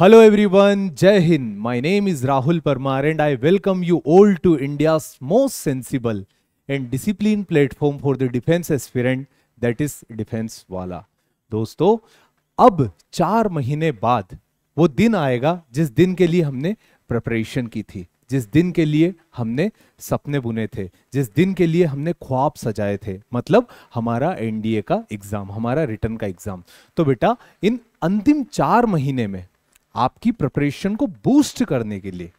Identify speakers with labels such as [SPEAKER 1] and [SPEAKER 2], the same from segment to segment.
[SPEAKER 1] Hello everyone जय Hind my name is Rahul Parmar and I welcome you all to India most sensible and discipline platform for the defence aspirant that is defence वाला दोस्तों अब चार महीने बाद वो दिन आएगा जिस दिन के लिए हमने प्रिपरेशन की थी जिस दिन के लिए हमने सपने बुने थे जिस दिन के लिए हमने ख्वाब सजाए थे मतलब हमारा एनडीए का एग्जाम हमारा रिटर्न का एग्जाम तो बेटा इन अंतिम चार महीने में आपकी प्रिपरेशन को बूस्ट करने के लिए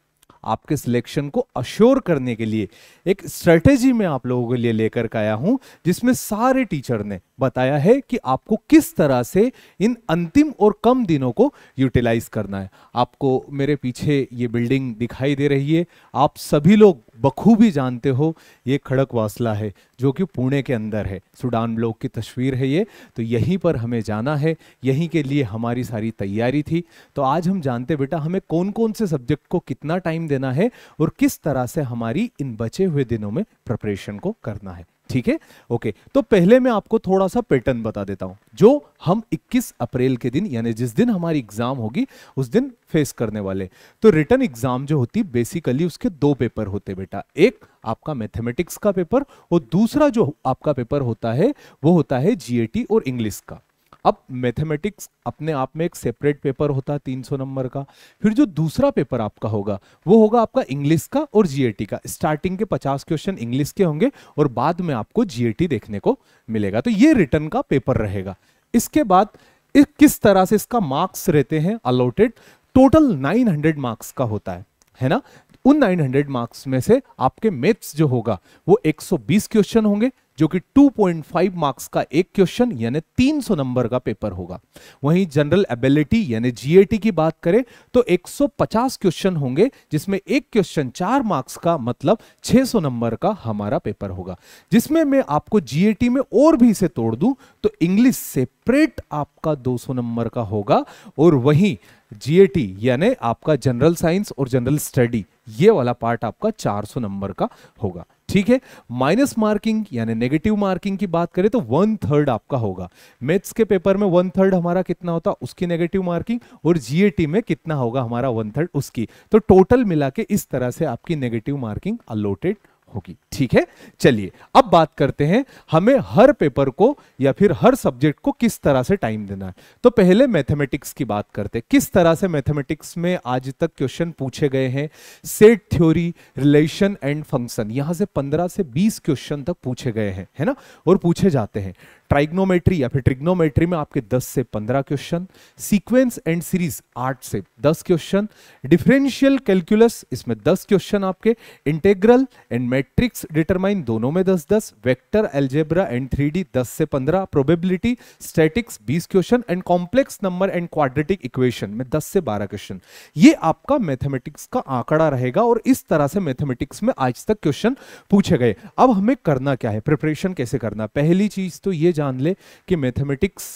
[SPEAKER 1] आपके सिलेक्शन को अश्योर करने के लिए एक स्ट्रेटेजी में आप लोगों के लिए लेकर आया हूं जिसमें सारे टीचर ने बताया है कि आपको किस तरह से इन अंतिम और कम दिनों को यूटिलाइज करना है आपको मेरे पीछे ये बिल्डिंग दिखाई दे रही है आप सभी लोग बखूबी जानते हो ये खड़क वासला है जो कि पुणे के अंदर है सूडान ब्लॉक की तस्वीर है ये तो यहीं पर हमें जाना है यहीं के लिए हमारी सारी तैयारी थी तो आज हम जानते बेटा हमें कौन कौन से सब्जेक्ट को कितना टाइम देना है और किस तरह से हमारी इन बचे हुए दिनों में प्रपरेशन को करना है ठीक है ओके तो पहले मैं आपको थोड़ा सा पैटर्न बता देता हूं जो हम 21 अप्रैल के दिन यानी जिस दिन हमारी एग्जाम होगी उस दिन फेस करने वाले तो रिटर्न एग्जाम जो होती बेसिकली उसके दो पेपर होते बेटा एक आपका मैथमेटिक्स का पेपर और दूसरा जो आपका पेपर होता है वो होता है जीएटी और इंग्लिश का अब मैथमेटिक्स अपने आप में एक सेपरेट पेपर होता है 300 नंबर का फिर जो दूसरा पेपर आपका होगा वो होगा आपका इंग्लिश का और जीएटी का स्टार्टिंग के 50 क्वेश्चन इंग्लिश के होंगे और बाद में आपको जीएटी देखने को मिलेगा तो ये रिटर्न का पेपर रहेगा इसके बाद इस किस तरह से इसका मार्क्स रहते हैं अलॉटेड टोटल नाइन मार्क्स का होता है है ना उन 900 मार्क्स में से आपके मैथ्स जो होगा वो 120 क्वेश्चन होंगे जो कि 2.5 मार्क्स का एक क्वेश्चन यानी 300 नंबर का पेपर होगा वहीं जनरल एबिलिटी यानी जीएटी की बात करें तो 150 क्वेश्चन होंगे जिसमें एक क्वेश्चन चार मार्क्स का मतलब 600 नंबर का हमारा पेपर होगा जिसमें मैं आपको जीएटी में और भी इसे तोड़ दूं तो इंग्लिश सेपरेट आपका 200 नंबर का होगा और वहीं जीएटी यानी आपका जनरल साइंस और जनरल स्टडी ये वाला पार्ट आपका 400 नंबर का होगा ठीक है माइनस मार्किंग यानी नेगेटिव मार्किंग की बात करें तो वन थर्ड आपका होगा मेथ्स के पेपर में वन थर्ड हमारा कितना होता उसकी नेगेटिव मार्किंग और जीएटी में कितना होगा हमारा वन थर्ड उसकी तो टोटल मिला के इस तरह से आपकी नेगेटिव मार्किंग अलोटेड होगी ठीक है चलिए अब बात करते हैं हमें हर पेपर को या फिर हर सब्जेक्ट को किस तरह से टाइम देना है तो पहले मैथमेटिक्स की बात करते हैं किस तरह से मैथमेटिक्स में आज तक क्वेश्चन पूछे गए हैं set theory relation and function यहां से 15 से 20 क्वेश्चन तक पूछे गए हैं है ना और पूछे जाते हैं ट्राइग्नोमेट्री या फिर ट्रिग्नोमेट्री में आपके 10 से 15 क्वेश्चन सीक्वेंस एंड सीरीज 8 से 10 क्वेश्चन डिफरेंशियल कैलकुलस इसमें 10 क्वेश्चन आपके इंटेग्रल एंड मैट्रिक्स डिटरमाइन दोनों में 10 10 वेक्टर एल्जेब्रा एंड 3D 10 से 15 probability statics 20 question and complex number and quadratic equation में दस से बारह क्वेश्चन ये आपका मैथमेटिक्स का आंकड़ा रहेगा और इस तरह से मैथमेटिक्स में आज तक क्वेश्चन पूछे गए अब हमें करना क्या है प्रिपरेशन कैसे करना पहली चीज तो ये जान ले कि मैथमेटिक्स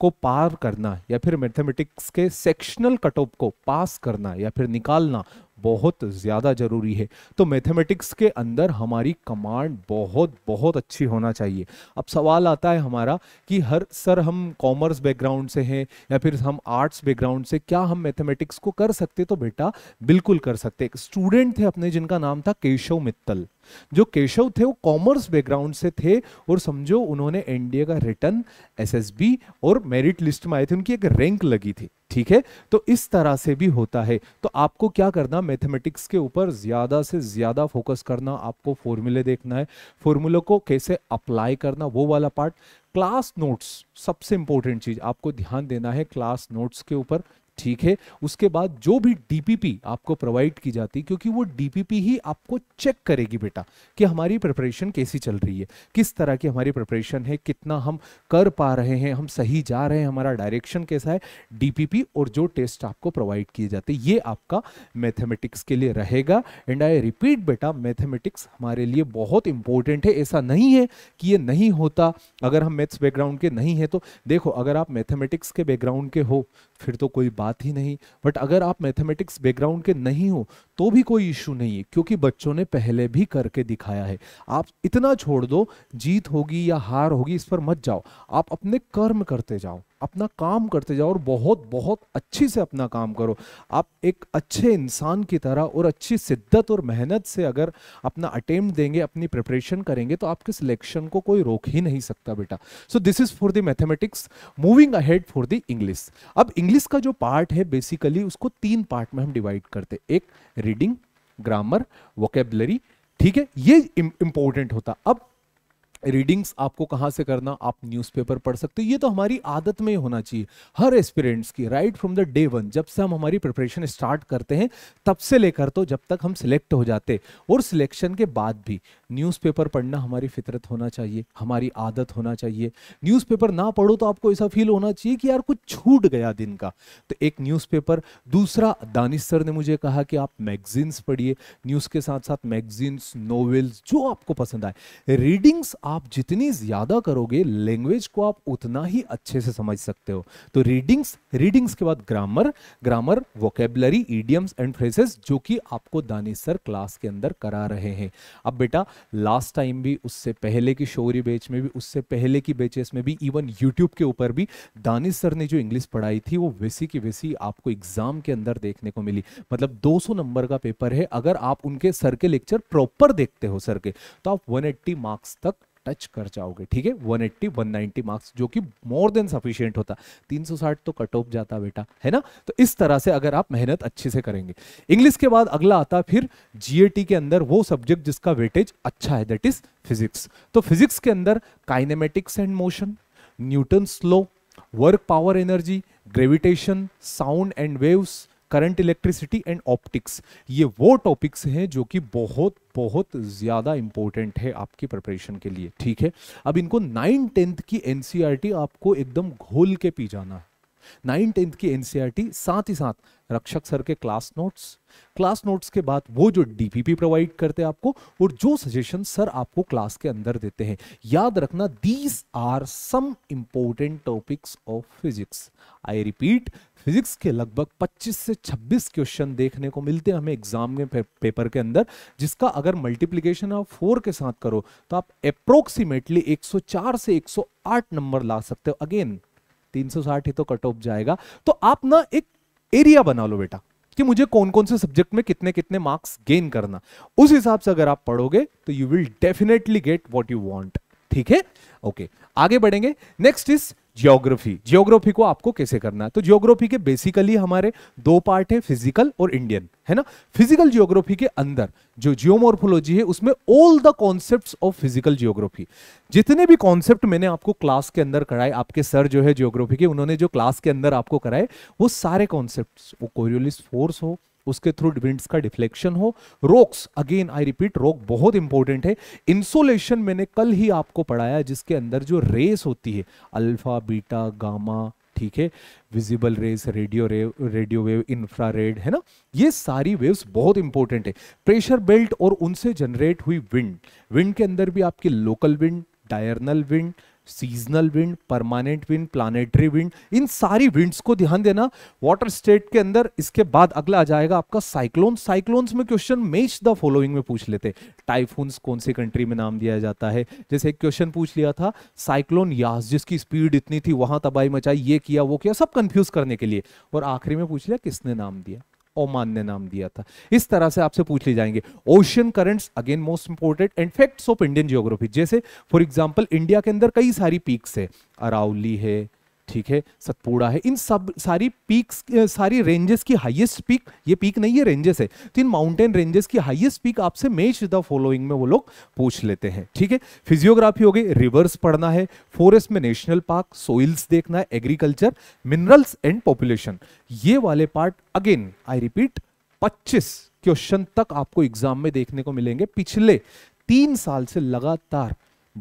[SPEAKER 1] को पार करना या फिर मैथमेटिक्स के सेक्शनल कट ऑफ को पास करना या फिर निकालना बहुत ज़्यादा ज़रूरी है तो मैथमेटिक्स के अंदर हमारी कमांड बहुत बहुत अच्छी होना चाहिए अब सवाल आता है हमारा कि हर सर हम कॉमर्स बैकग्राउंड से हैं या फिर हम आर्ट्स बैकग्राउंड से क्या हम मैथमेटिक्स को कर सकते तो बेटा बिल्कुल कर सकते एक स्टूडेंट थे अपने जिनका नाम था केशव मित्तल जो केशव थे वो कॉमर्स बैकग्राउंड से थे और समझो उन्होंने एनडीए का रिटर्न एसएसबी और मेरिट लिस्ट में आए थे उनकी एक रैंक लगी थी ठीक है तो इस तरह से भी होता है तो आपको क्या करना मैथमेटिक्स के ऊपर ज़्यादा से ज़्यादा फोकस करना आपको फॉर्मूले देखना है फॉर्मूलों को कैसे अप्लाई करना वो वाला पार्ट क्लास नोट्स सबसे इंपॉर्टेंट चीज़ आपको ध्यान देना है क्लास नोट्स के ऊपर ठीक है उसके बाद जो भी डीपीपी आपको प्रोवाइड की जाती क्योंकि वो डीपीपी ही आपको चेक करेगी बेटा कि हमारी प्रिपरेशन कैसी चल रही है किस तरह की हमारी प्रिपरेशन है कितना हम कर पा रहे हैं हम सही जा रहे हैं हमारा डायरेक्शन कैसा है डीपीपी और जो टेस्ट आपको प्रोवाइड किए जाते ये आपका मैथमेटिक्स के लिए रहेगा एंड आई रिपीट बेटा मैथमेटिक्स हमारे लिए बहुत इंपॉर्टेंट है ऐसा नहीं है कि ये नहीं होता अगर हम मैथ्स बैकग्राउंड के नहीं है तो देखो अगर आप मैथमेटिक्स के बैकग्राउंड के हो फिर तो कोई बात बात ही नहीं बट अगर आप मैथमेटिक्स बैकग्राउंड के नहीं हो तो भी कोई इशू नहीं है क्योंकि बच्चों ने पहले भी करके दिखाया है आप इतना छोड़ दो जीत होगी या हार होगी इस पर मत जाओ आप अपने कर्म करते जाओ अपना काम करते जाओ और बहुत बहुत अच्छी से अपना काम करो आप एक अच्छे इंसान की तरह और अच्छी शिद्दत और मेहनत से अगर अपना अटेम्प्ट देंगे अपनी प्रिपरेशन करेंगे तो आपके सिलेक्शन को कोई रोक ही नहीं सकता बेटा so this is for the mathematics moving ahead for the English अब इंग्लिश का जो पार्ट है बेसिकली उसको तीन पार्ट में हम डिवाइड करते एक रीडिंग ग्रामर वोकेबलरी ठीक है ये इंपॉर्टेंट होता अब रीडिंग्स आपको कहाँ से करना आप न्यूज़पेपर पढ़ सकते हो ये तो हमारी आदत में ही होना चाहिए हर एक्सपीरियंट्स की right from the day one जब से हम हमारी प्रिपरेशन स्टार्ट करते हैं तब से लेकर तो जब तक हम सिलेक्ट हो जाते और सिलेक्शन के बाद भी न्यूज़पेपर पढ़ना हमारी फितरत होना चाहिए हमारी आदत होना चाहिए न्यूज़पेपर ना पढ़ो तो आपको ऐसा फील होना चाहिए कि यार कुछ छूट गया दिन का तो एक न्यूज़पेपर दूसरा दानिश सर ने मुझे कहा कि आप मैगजीन्स पढ़िए न्यूज़ के साथ साथ मैगजीन्स नॉवेल्स जो आपको पसंद आए रीडिंग्स आप जितनी ज़्यादा करोगे लैंग्वेज को आप उतना ही अच्छे से समझ सकते हो तो रीडिंग्स रीडिंग्स के बाद grammar grammar vocabulary idioms and phrases जो कि आपको दानिश सर क्लास के अंदर करा रहे हैं अब बेटा लास्ट टाइम भी उससे पहले की शोरी बेच में भी उससे पहले की बेचेस में भी इवन यूट्यूब के ऊपर भी दानिश सर ने जो इंग्लिश पढ़ाई थी वो वैसी की वैसी आपको एग्जाम के अंदर देखने को मिली मतलब दो नंबर का पेपर है अगर आप उनके सर के लेक्चर प्रॉपर देखते हो सर के तो आप 180 मार्क्स तक टच कर जाओगे ठीक है 180 190 मार्क्स जो कि मोर देन सफिशियंट होता 360 तो कट ऑफ जाता बेटा है ना तो इस तरह से अगर आप मेहनत अच्छे से करेंगे इंग्लिश के बाद अगला आता फिर जीएटी के अंदर वो सब्जेक्ट जिसका वेटेज अच्छा है दैट इज फिजिक्स तो फिजिक्स के अंदर kinematics and motion Newton's law work power energy gravitation sound and waves current electricity and optics ये वो टॉपिक्स हैं जो कि बहुत बहुत ज़्यादा इंपॉर्टेंट है आपकी प्रिपरेशन के लिए ठीक है अब इनको नाइन टेंथ की एनसीईआरटी e आपको एकदम घोल के पी जाना है नाइन टेंथ की एनसीईआरटी e साथ ही साथ रक्षक सर के क्लास नोट्स क्लास नोट्स के बाद वो जो डीपीपी प्रोवाइड करते हैं आपको और जो सजेशन सर आपको क्लास के अंदर देते हैं याद रखना these are some important topics of physics I repeat physics के लगभग 25 से 26 क्वेश्चन देखने को मिलते हैं हमें एग्जाम में पेपर के अंदर जिसका अगर मल्टीप्लीकेशन आप फोर के साथ करो तो आप अप्रोक्सीमेटली एक से एक नंबर ला सकते हो अगेन 360 ही तो कट ऑफ जाएगा तो आप ना एक एरिया बना लो बेटा कि मुझे कौन कौन से सब्जेक्ट में कितने कितने मार्क्स गेन करना उस हिसाब से अगर आप पढ़ोगे तो you will definitely get what you want ठीक है ओके आगे बढ़ेंगे नेक्स्ट इज जियोग्राफी जियोग्राफी को आपको कैसे करना है तो जियोग्राफी के बेसिकली हमारे दो पार्ट है फिजिकल और इंडियन है ना फिजिकल जियोग्राफी के अंदर जो जियोमोर्फोलॉजी है उसमें all the concepts of physical geography जितने भी कॉन्सेप्ट मैंने आपको क्लास के अंदर कराए आपके सर जो है जियोग्राफी के उन्होंने जो क्लास के अंदर आपको कराए वो सारे कॉन्सेप्ट वो कोरियोलिस फोर्स हो उसके थ्रू विंड्स का डिफ्लेक्शन हो rocks again I repeat rock बहुत इंपॉर्टेंट है इंसोलेशन मैंने कल ही आपको पढ़ाया जिसके अंदर जो रेस होती है अल्फा बीटा गामा ठीक है visible rays radio wave radio wave infrared है ना ये सारी वेव्स बहुत इंपॉर्टेंट है प्रेशर बेल्ट और उनसे जनरेट हुई विंड विंड के अंदर भी आपकी local wind diurnal wind seasonal wind permanent wind planetary wind इन सारी विंड्स को ध्यान देना वाटर स्टेट के अंदर इसके बाद अगला आ जाएगा आपका साइक्लोन साइक्लोन्स में क्वेश्चन मेच द फॉलोइंग में पूछ लेते टाइफून्स कौन सी कंट्री में नाम दिया जाता है जैसे एक क्वेश्चन पूछ लिया था साइक्लोन यास जिसकी स्पीड इतनी थी वहां तबाही मचाई ये किया वो किया सब कंफ्यूज करने के लिए और आखिरी में पूछ लिया किसने नाम दिया अमान्य ने नाम दिया था इस तरह से आपसे पूछ ले जाएंगे ocean currents again most important and facts of Indian geography जैसे फॉर एग्जाम्पल इंडिया के अंदर कई सारी पीक्स है अरावली है ठीक है सतपुड़ा है इन सब सारी पीक्स सारी रेंजेस की हाईएस्ट पीक ये पीक नहीं है रेंजेस है तो इन माउंटेन रेंजेस की हाईएस्ट पीक आपसे मैच द फॉलोइंग में वो लोग पूछ लेते हैं ठीक है फिजियोग्राफी हो गई रिवर्स पढ़ना है फॉरेस्ट में नेशनल पार्क सोइल्स देखना है एग्रीकल्चर मिनरल्स एंड पॉपुलेशन ये वाले पार्ट अगेन आई रिपीट पच्चीस क्वेश्चन तक आपको एग्जाम में देखने को मिलेंगे पिछले तीन साल से लगातार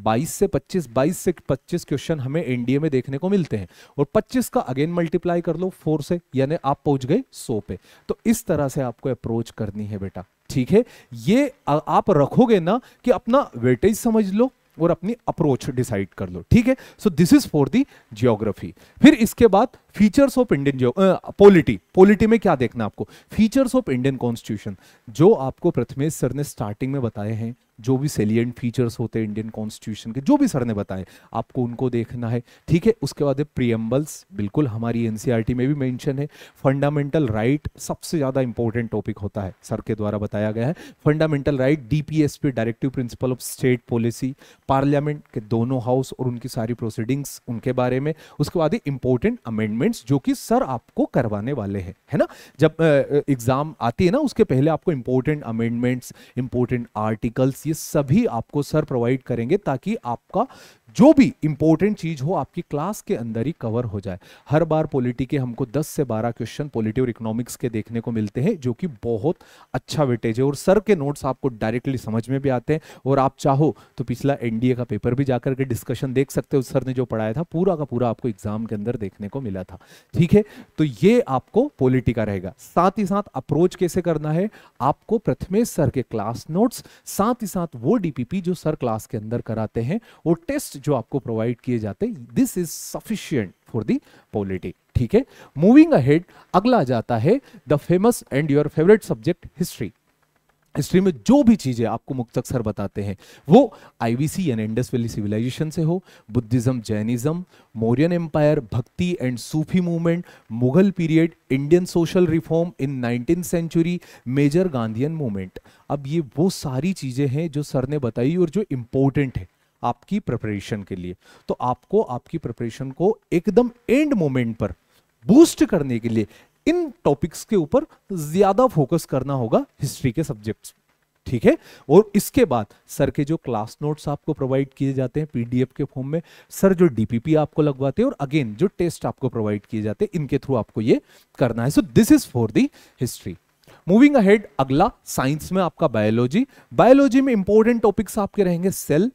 [SPEAKER 1] 22 से 25 22 से 25 क्वेश्चन हमें एनडीए में देखने को मिलते हैं और 25 का अगेन मल्टीप्लाई कर लो फोर से यानी आप पहुंच गए 100 पे तो इस तरह से आपको अप्रोच करनी है बेटा ठीक है ये आप रखोगे ना कि अपना वेटेज समझ लो और अपनी अप्रोच डिसाइड कर लो ठीक है so this is for the geography फिर इसके बाद features of Indian polity polity में क्या देखना आपको फीचर्स ऑफ इंडियन कॉन्स्टिट्यूशन जो आपको प्रथमेश सर ने स्टार्टिंग में बताए हैं जो भी सेलियंट फीचर्स होते हैं इंडियन कॉन्स्टिट्यूशन के जो भी सर ने बताए आपको उनको देखना है ठीक है उसके बाद है प्रियम्बल्स बिल्कुल हमारी एनसीईआरटी e में भी मेंशन है फंडामेंटल राइट सबसे ज़्यादा इंपॉर्टेंट टॉपिक होता है सर के द्वारा बताया गया है फंडामेंटल राइट एस पे directive principle of state policy parliament के दोनों हाउस और उनकी सारी प्रोसीडिंग्स उनके बारे में उसके बाद ही इंपॉर्टेंट अमेंडमेंट्स जो कि सर आपको करवाने वाले हैं है ना जब एग्जाम आती है ना उसके पहले आपको इंपॉर्टेंट अमेंडमेंट्स इंपॉर्टेंट आर्टिकल्स ये सभी आपको सर प्रोवाइड करेंगे ताकि आपका जो भी इंपॉर्टेंट चीज हो आपकी क्लास के अंदर ही कवर हो जाए हर बार पॉलिटी के हमको 10 से 12 क्वेश्चन और इकोनॉमिक्स के देखने को मिलते हैं जो कि बहुत अच्छा वेटेज है और सर के नोट्स आपको डायरेक्टली समझ में भी आते हैं और आप चाहो तो पिछला एनडीए का पेपर भी जाकर के डिस्कशन देख सकते हो सर ने जो पढ़ाया था पूरा का पूरा आपको एग्जाम के अंदर देखने को मिला था ठीक है तो ये आपको पॉलिटी का रहेगा साथ ही साथ अप्रोच कैसे करना है आपको प्रथमेश सर के क्लास नोट्स साथ ही साथ वो डीपीपी जो सर क्लास के अंदर कराते हैं वो टेस्ट जो आपको प्रोवाइड किए जाते हैं this is sufficient for the politic ठीक है मूविंग अहेड अगला जाता है the famous and your favourite subject history history में जो भी चीज़ें आपको मुक्त सर बताते हैं वो आईवीसी यानी इंडस वैली सिविलाइजेशन से हो Buddhism Jainism Mauryan empire Bhakti and Sufi movement Mughal period Indian social reform in nineteen century major Gandhian movement अब ये वो सारी चीज़ें हैं जो सर ने बताई और जो इम्पोर्टेंट है आपकी प्रिपरेशन के लिए तो आपको आपकी प्रिपरेशन को एकदम एंड मोमेंट पर बूस्ट करने के लिए इन टॉपिक्स के ऊपर ज्यादा फोकस करना होगा हिस्ट्री के सब्जेक्ट्स ठीक है और इसके बाद सर के जो क्लास नोट्स आपको प्रोवाइड किए जाते हैं पीडीएफ के फॉर्म में सर जो डीपीपी आपको लगवाते हैं और अगेन जो टेस्ट आपको प्रोवाइड किए जाते हैं इनके थ्रू आपको ये करना है so this is for the history moving ahead अगला साइंस में आपका बायोलॉजी बायोलॉजी में इंपॉर्टेंट टॉपिक्स आपके रहेंगे cell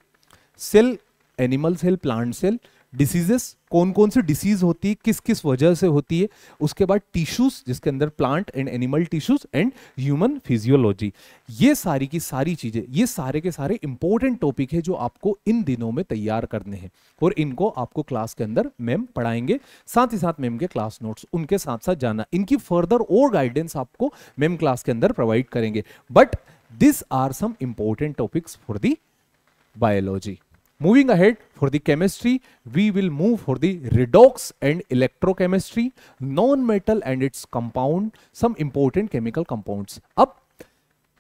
[SPEAKER 1] cell animal cell plant cell diseases कौन कौन सी डिसीज होती है किस किस वजह से होती है उसके बाद टिश्यूज जिसके अंदर plant and animal tissues and human physiology ये सारी की सारी चीजें ये सारे के सारे इंपॉर्टेंट टॉपिक है जो आपको इन दिनों में तैयार करने हैं और इनको आपको क्लास के अंदर मैम पढ़ाएंगे साथ ही साथ मैम के क्लास नोट्स उनके साथ साथ जाना इनकी फर्दर और गाइडेंस आपको मैम क्लास के अंदर प्रोवाइड करेंगे but this are some important topics for the biology Moving ahead for the chemistry, we will move for the redox and electrochemistry, non-metal and its compound, some important chemical compounds. अब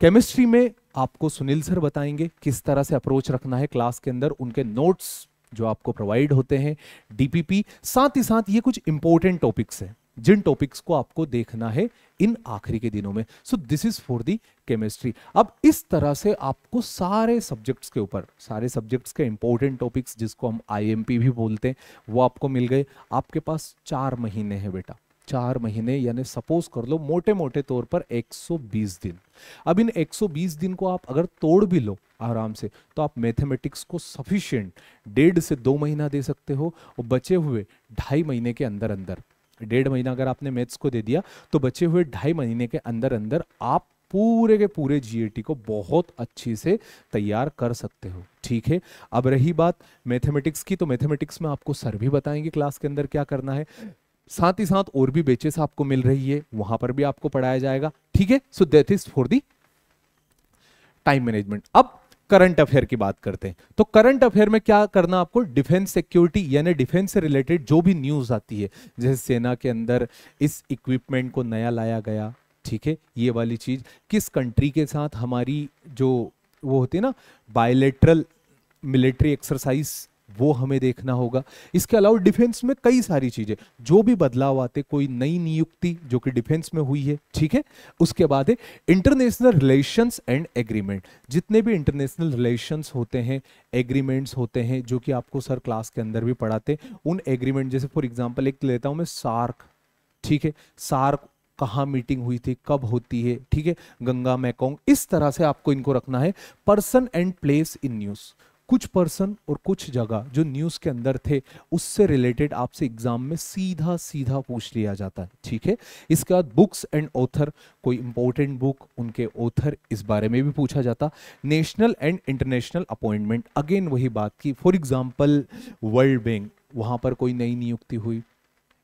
[SPEAKER 1] chemistry में आपको Sunil sir बताएंगे किस तरह से approach रखना है class के अंदर उनके नोट्स जो आपको प्रोवाइड होते हैं डीपीपी साथ ही साथ ये कुछ इंपॉर्टेंट टॉपिक्स हैं जिन टॉपिक्स को आपको देखना है इन आखिरी के दिनों में so this is for the chemistry अब इस तरह से आपको सारे सब्जेक्ट्स के ऊपर सारे सब्जेक्ट्स के इंपॉर्टेंट टॉपिक्स जिसको हम आईएमपी भी बोलते हैं वो आपको मिल गए आपके पास चार महीने हैं बेटा चार महीने यानी सपोज कर लो मोटे मोटे तौर पर 120 दिन अब इन 120 दिन को आप अगर तोड़ भी लो आराम से तो आप मैथमेटिक्स को सफिशिएंट डेढ़ से दो महीना दे सकते हो और बचे हुए ढाई महीने के अंदर अंदर डेढ़ महीना अगर आपने मैथ्स को दे दिया तो बचे हुए ढाई महीने के अंदर अंदर आप पूरे के पूरे जीएटी को बहुत अच्छी से तैयार कर सकते हो ठीक है अब रही बात मैथमेटिक्स की तो मैथमेटिक्स में आपको सर भी बताएंगे क्लास के अंदर क्या करना है साथ ही साथ और भी बेचेस आपको मिल रही है वहां पर भी आपको पढ़ाया जाएगा ठीक है so that is for the time management अब करंट अफेयर की बात करते हैं तो करंट अफेयर में क्या करना आपको डिफेंस सिक्योरिटी यानी डिफेंस से रिलेटेड जो भी न्यूज आती है जैसे सेना के अंदर इस इक्विपमेंट को नया लाया गया ठीक है ये वाली चीज किस कंट्री के साथ हमारी जो वो होती है ना बायोलेट्रल मिलिट्री एक्सरसाइज वो हमें देखना होगा इसके अलावा डिफेंस में कई सारी चीज़ें जो भी बदलाव आते कोई नई नियुक्ति जो कि डिफेंस में हुई है ठीक है उसके बाद है इंटरनेशनल रिलेशंस एंड एग्रीमेंट जितने भी इंटरनेशनल रिलेशंस होते हैं एग्रीमेंट्स होते हैं जो कि आपको सर क्लास के अंदर भी पढ़ाते हैं उन एग्रीमेंट जैसे फॉर एग्जाम्पल एक लेता हूँ मैं सार्क ठीक है सार्क कहाँ मीटिंग हुई थी कब होती है ठीक है गंगा मैकोंग इस तरह से आपको इनको रखना है person and place in news कुछ पर्सन और कुछ जगह जो न्यूज़ के अंदर थे उससे रिलेटेड आपसे एग्जाम में सीधा सीधा पूछ लिया जाता है ठीक है इसके बाद बुक्स एंड ऑथर कोई इंपॉर्टेंट बुक उनके ऑथर इस बारे में भी पूछा जाता national and international appointment again वही बात की फॉर एग्जाम्पल वर्ल्ड बैंक वहाँ पर कोई नई नियुक्ति हुई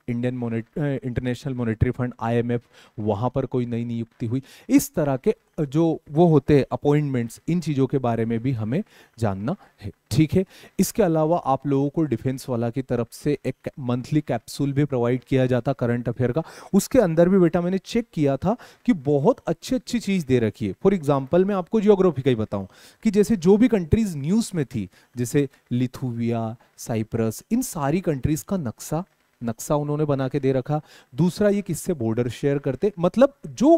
[SPEAKER 1] Indian monet international monetary fund IMF वहाँ पर कोई नई नियुक्ति हुई इस तरह के जो वो होते हैं अपॉइंटमेंट्स इन चीज़ों के बारे में भी हमें जानना है ठीक है इसके अलावा आप लोगों को डिफेंस वाला की तरफ से एक मंथली कैप्सूल भी प्रोवाइड किया जाता करंट अफेयर का उसके अंदर भी बेटा मैंने चेक किया था कि बहुत अच्छी अच्छी चीज़ दे रखी है फॉर एग्जाम्पल मैं आपको जियोग्राफी का ही बताऊँ कि जैसे जो भी कंट्रीज न्यूज़ में थी जैसे लिथुविया साइप्रस इन सारी कंट्रीज़ का नक्शा नक्शा उन्होंने बना के दे रखा दूसरा ये किससे बॉर्डर शेयर करते मतलब जो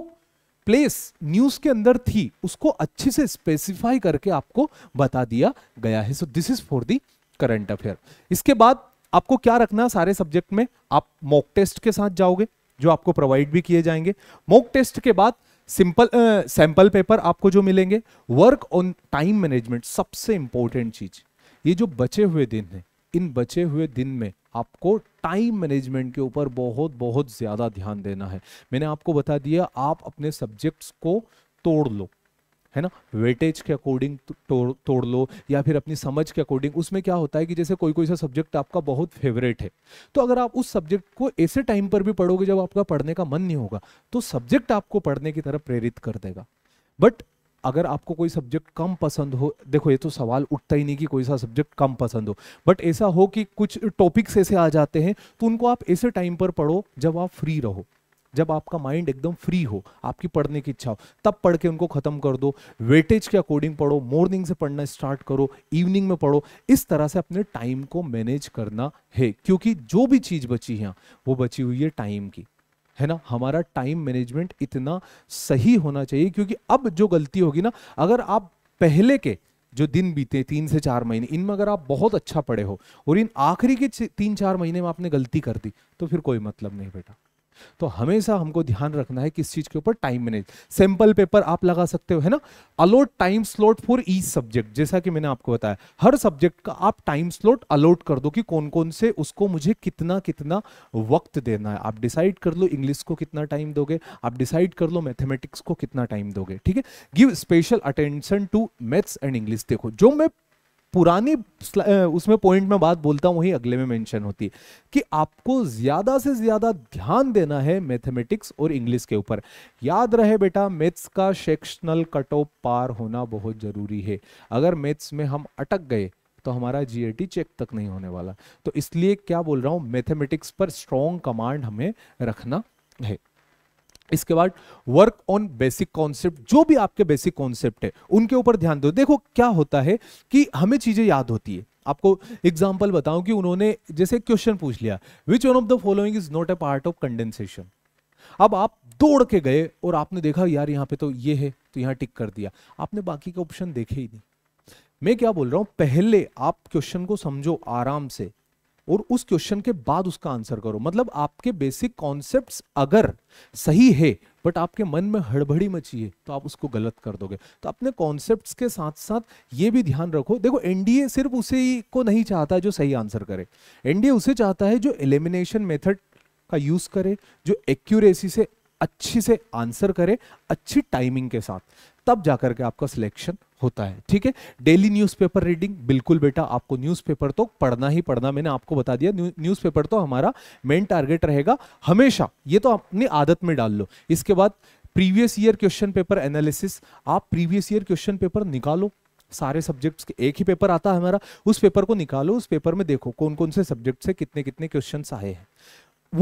[SPEAKER 1] प्लेस न्यूज के अंदर थी उसको अच्छे से स्पेसिफाई करके आपको बता दिया गया है so this is for the current affair इसके बाद आपको क्या रखना सारे सब्जेक्ट में आप मॉक टेस्ट के साथ जाओगे जो आपको प्रोवाइड भी किए जाएंगे मॉक टेस्ट के बाद सिंपल सैंपल पेपर आपको जो मिलेंगे वर्क ऑन टाइम मैनेजमेंट सबसे इंपॉर्टेंट चीज ये जो बचे हुए दिन है इन बचे हुए दिन में आपको टाइम मैनेजमेंट के ऊपर बहुत बहुत ज़्यादा ध्यान देना है मैंने आपको बता दिया आप अपने सब्जेक्ट्स को तोड़ लो है ना वेटेज के अकॉर्डिंग तो, तोड़ तोड़ लो या फिर अपनी समझ के अकॉर्डिंग उसमें क्या होता है कि जैसे कोई कोई सा सब्जेक्ट आपका बहुत फेवरेट है तो अगर आप उस सब्जेक्ट को ऐसे टाइम पर भी पढ़ोगे जब आपका पढ़ने का मन नहीं होगा तो सब्जेक्ट आपको पढ़ने की तरफ प्रेरित कर देगा बट अगर आपको कोई सब्जेक्ट कम पसंद हो देखो ये तो सवाल उठता ही नहीं कि कोई सा सब्जेक्ट कम पसंद हो बट ऐसा हो कि कुछ टॉपिक्स ऐसे आ जाते हैं तो उनको आप ऐसे टाइम पर पढ़ो जब आप फ्री रहो जब आपका माइंड एकदम फ्री हो आपकी पढ़ने की इच्छा हो तब पढ़ के उनको खत्म कर दो वेटेज के अकॉर्डिंग पढ़ो मॉर्निंग से पढ़ना स्टार्ट करो इवनिंग में पढ़ो इस तरह से अपने टाइम को मैनेज करना है क्योंकि जो भी चीज बची है वो बची हुई है टाइम की है ना हमारा टाइम मैनेजमेंट इतना सही होना चाहिए क्योंकि अब जो गलती होगी ना अगर आप पहले के जो दिन बीते तीन से चार महीने इनमें अगर आप बहुत अच्छा पढ़े हो और इन आखिरी के तीन चार महीने में आपने गलती कर दी तो फिर कोई मतलब नहीं बेटा तो हमेशा हमको ध्यान रखना है किस चीज के ऊपर टाइम मैनेज सैंपल पेपर आप लगा सकते हो है ना allot time slot for each subject जैसा कि मैंने आपको बताया हर सब्जेक्ट का आप टाइम स्लॉट अलोट कर दो कि कौन कौन से उसको मुझे कितना कितना वक्त देना है आप डिसाइड कर लो इंग्लिश को कितना टाइम दोगे आप डिसाइड कर लो मैथमेटिक्स को कितना टाइम दोगे ठीक है give special attention to maths and English देखो जो मैं पुरानी उसमें पॉइंट में बात बोलता हूं वही अगले में मेंशन होती है कि आपको ज़्यादा से ज़्यादा ध्यान देना है मैथमेटिक्स और इंग्लिश के ऊपर याद रहे बेटा मैथ्स का सेक्शनल कट ऑफ पार होना बहुत ज़रूरी है अगर मैथ्स में हम अटक गए तो हमारा जीएटी चेक तक नहीं होने वाला तो इसलिए क्या बोल रहा हूं मैथमेटिक्स पर स्ट्रॉन्ग कमांड हमें रखना है इसके बाद वर्क ऑन बेसिक कॉन्सेप्ट जो भी आपके बेसिक कॉन्सेप्ट है उनके ऊपर ध्यान दो देखो क्या होता है कि हमें चीजें याद होती है आपको एग्जाम्पल बताऊं कि उन्होंने जैसे क्वेश्चन पूछ लिया which one of the following is not a part of condensation अब आप दौड़ के गए और आपने देखा यार यहाँ पे तो ये है तो यहां टिक कर दिया आपने बाकी के ऑप्शन देखे ही नहीं मैं क्या बोल रहा हूँ पहले आप क्वेश्चन को समझो आराम से और उस क्वेश्चन के बाद उसका आंसर करो मतलब आपके बेसिक कॉन्सेप्ट अगर सही है बट आपके मन में हड़बड़ी मची है तो आप उसको गलत कर दोगे तो अपने कॉन्सेप्ट के साथ साथ ये भी ध्यान रखो देखो एनडीए सिर्फ उसी को नहीं चाहता जो सही आंसर करे एनडीए उसे चाहता है जो एलिमिनेशन मेथड का यूज करे जो एक्यूरेसी से अच्छी से आंसर करे अच्छी टाइमिंग के साथ तब जाकर के आपका सिलेक्शन होता है ठीक है डेली न्यूज़पेपर रीडिंग बिल्कुल बेटा आपको न्यूज़पेपर तो पढ़ना ही पढ़ना मैंने आपको बता दिया न्यूज़पेपर तो हमारा मेन टारगेट रहेगा हमेशा ये तो अपनी आदत में डाल लो इसके बाद previous year question paper analysis आप प्रीवियस ईयर क्वेश्चन पेपर निकालो सारे सब्जेक्ट्स के एक ही पेपर आता है हमारा उस पेपर को निकालो उस पेपर में देखो कौन कौन से सब्जेक्ट से कितने कितने क्वेश्चन आए हैं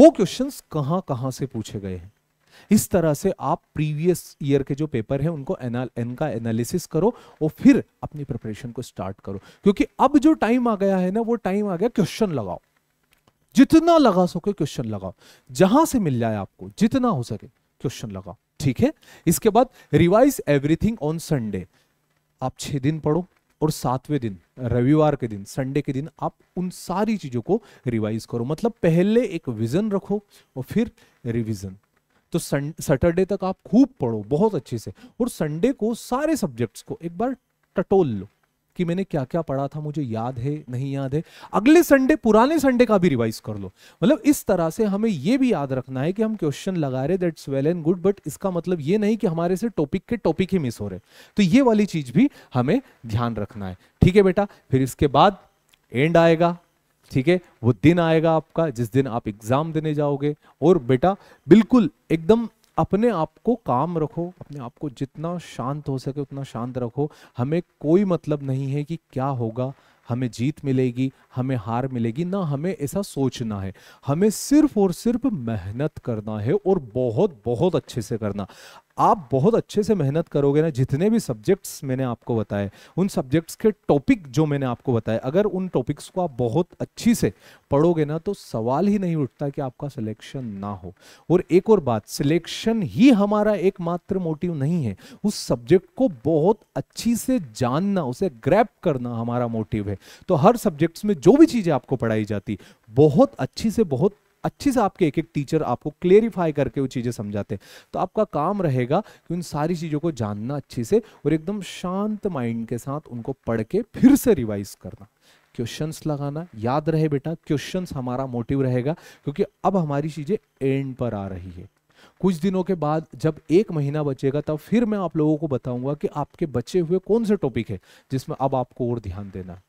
[SPEAKER 1] वो क्वेश्चन कहाँ कहाँ से पूछे गए हैं इस तरह से आप प्रीवियस ईयर के जो पेपर हैं उनको एनाल इनका एनालिसिस करो और फिर अपनी प्रिपरेशन को स्टार्ट करो क्योंकि अब जो टाइम आ गया है ना वो टाइम आ गया क्वेश्चन लगाओ जितना लगा सके क्वेश्चन लगाओ जहां से मिल जाए आपको जितना हो सके क्वेश्चन लगाओ ठीक है इसके बाद रिवाइज एवरीथिंग ऑन संडे आप छह दिन पढ़ो और सातवें दिन रविवार के दिन संडे के दिन आप उन सारी चीजों को रिवाइज करो मतलब पहले एक विजन रखो और फिर रिविजन तो सैटरडे तक आप खूब पढ़ो बहुत अच्छे से और संडे को सारे सब्जेक्ट्स को एक बार टटोल लो कि मैंने क्या क्या पढ़ा था मुझे याद है नहीं याद है अगले संडे पुराने संडे का भी रिवाइज कर लो मतलब इस तरह से हमें यह भी याद रखना है कि हम क्वेश्चन लगा रहे that's well and good but इसका मतलब ये नहीं कि हमारे से टॉपिक के टॉपिक ही मिस हो रहे तो ये वाली चीज भी हमें ध्यान रखना है ठीक है बेटा फिर इसके बाद एंड आएगा ठीक है वो दिन आएगा आपका जिस दिन आप एग्जाम देने जाओगे और बेटा बिल्कुल एकदम अपने आप को काम रखो अपने आप को जितना शांत हो सके उतना शांत रखो हमें कोई मतलब नहीं है कि क्या होगा हमें जीत मिलेगी हमें हार मिलेगी ना हमें ऐसा सोचना है हमें सिर्फ और सिर्फ मेहनत करना है और बहुत बहुत अच्छे से करना आप बहुत अच्छे से मेहनत करोगे ना जितने भी सब्जेक्ट्स मैंने आपको बताए उन सब्जेक्ट्स के टॉपिक जो मैंने आपको बताए अगर उन टॉपिक्स को आप बहुत अच्छी से पढ़ोगे ना तो सवाल ही नहीं उठता कि आपका सिलेक्शन ना हो और एक और बात सिलेक्शन ही हमारा एकमात्र मोटिव नहीं है उस सब्जेक्ट को बहुत अच्छी से जानना उसे ग्रैप करना हमारा मोटिव है तो हर सब्जेक्ट्स में जो भी चीज़ें आपको पढ़ाई जाती बहुत अच्छी से बहुत अच्छे से आपके एक एक टीचर आपको क्लेरिफाई करके वो चीज़ें समझाते हैं तो आपका काम रहेगा कि उन सारी चीज़ों को जानना अच्छे से और एकदम शांत माइंड के साथ उनको पढ़ के फिर से रिवाइज करना क्वेश्चंस लगाना याद रहे बेटा क्वेश्चंस हमारा मोटिव रहेगा क्योंकि अब हमारी चीज़ें एंड पर आ रही है कुछ दिनों के बाद जब एक महीना बचेगा तब फिर मैं आप लोगों को बताऊंगा कि आपके बचे हुए कौन से टॉपिक है जिसमें अब आपको और ध्यान देना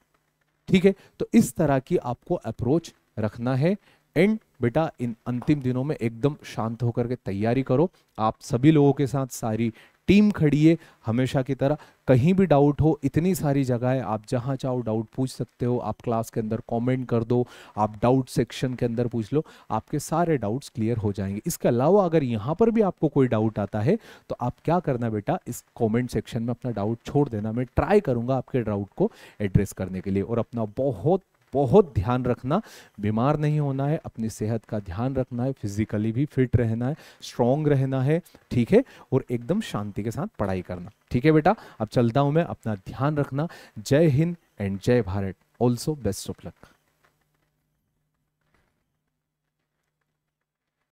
[SPEAKER 1] ठीक है तो इस तरह की आपको अप्रोच रखना है एंड बेटा इन अंतिम दिनों में एकदम शांत होकर के तैयारी करो आप सभी लोगों के साथ सारी टीम खड़ी है हमेशा की तरह कहीं भी डाउट हो इतनी सारी जगह है आप जहाँ चाहो डाउट पूछ सकते हो आप क्लास के अंदर कमेंट कर दो आप डाउट सेक्शन के अंदर पूछ लो आपके सारे डाउट्स क्लियर हो जाएंगे इसके अलावा अगर यहाँ पर भी आपको कोई डाउट आता है तो आप क्या करना बेटा इस कमेंट सेक्शन में अपना डाउट छोड़ देना मैं ट्राई करूँगा आपके डाउट को एड्रेस करने के लिए और अपना बहुत बहुत ध्यान रखना बीमार नहीं होना है अपनी सेहत का ध्यान रखना है फिजिकली भी फिट रहना है स्ट्रांग रहना है ठीक है और एकदम शांति के साथ पढ़ाई करना ठीक है बेटा अब चलता हूँ मैं अपना ध्यान रखना जय हिंद एंड जय Bharat also best of luck